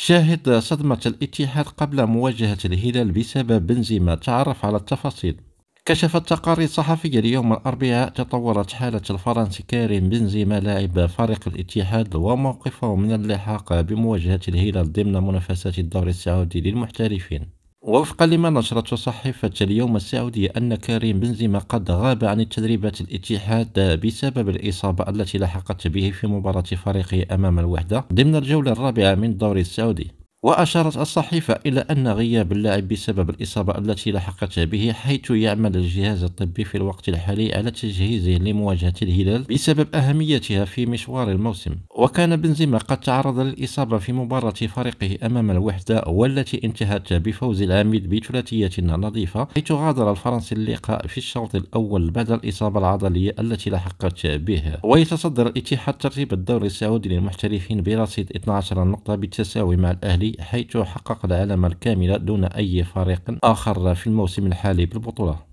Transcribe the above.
شاهد صدمة الاتحاد قبل مواجهة الهلال بسبب بنزيما تعرف على التفاصيل كشفت تقارير صحفية اليوم الأربعاء تطورت حالة الفرنسي كريم بنزيما لاعب فريق الاتحاد وموقفه من اللحاق بمواجهة الهلال ضمن منافسات الدوري السعودي للمحترفين ووفقا لما نشرته صحيفة اليوم السعودية أن كريم بنزيما قد غاب عن التدريبات الاتحاد بسبب الإصابة التي لحقت به في مباراة فريقه أمام الوحدة ضمن الجولة الرابعة من الدوري السعودي وأشارت الصحيفة إلى أن غياب اللاعب بسبب الإصابة التي لحقته به حيث يعمل الجهاز الطبي في الوقت الحالي على تجهيزه لمواجهة الهلال بسبب أهميتها في مشوار الموسم وكان بنزيما قد تعرض للإصابة في مباراة فريقه أمام الوحدة والتي انتهت بفوز العميد بثلاثية نظيفة حيث غادر الفرنسي اللقاء في الشوط الأول بعد الإصابة العضلية التي لحقت به ويتصدر الاتحاد ترتيب الدوري السعودي للمحترفين برصيد 12 نقطة بالتساوي مع الأهلي حيث حقق العلامة الكاملة دون أي فريق آخر في الموسم الحالي بالبطولة